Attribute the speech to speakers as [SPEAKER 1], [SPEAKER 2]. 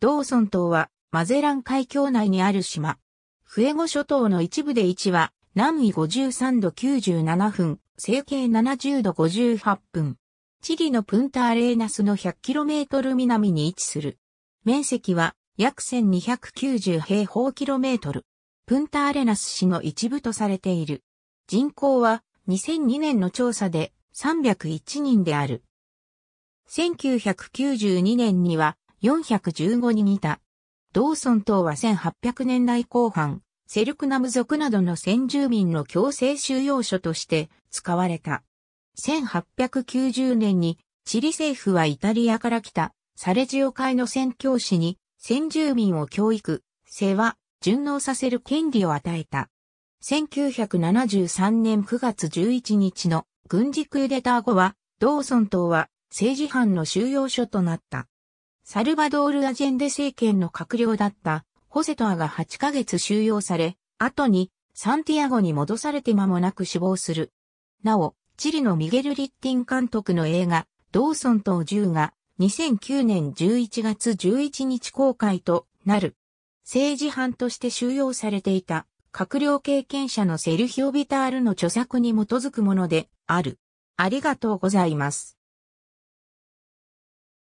[SPEAKER 1] ドーソン島はマゼラン海峡内にある島。フエゴ諸島の一部で位置は南緯53度97分、西経70度58分。チリのプンターレーナスの 100km 南に位置する。面積は約1290平方キロメートル。プンターレナス市の一部とされている。人口は2002年の調査で301人である。1992年には415に似た。同村党は1800年代後半、セルクナム族などの先住民の強制収容所として使われた。1890年にチリ政府はイタリアから来たサレジオ会の宣教師に先住民を教育、世話、順応させる権利を与えた。1973年9月11日の軍事クーデター後は、同村党は政治犯の収容所となった。サルバドール・アジェンデ政権の閣僚だったホセトアが8ヶ月収容され、後にサンティアゴに戻されて間もなく死亡する。なお、チリのミゲル・リッティン監督の映画、ドーソンと銃が2009年11月11日公開となる。政治犯として収容されていた閣僚経験者のセルヒオ・ビタールの著作に基づくものである。ありがとうございます。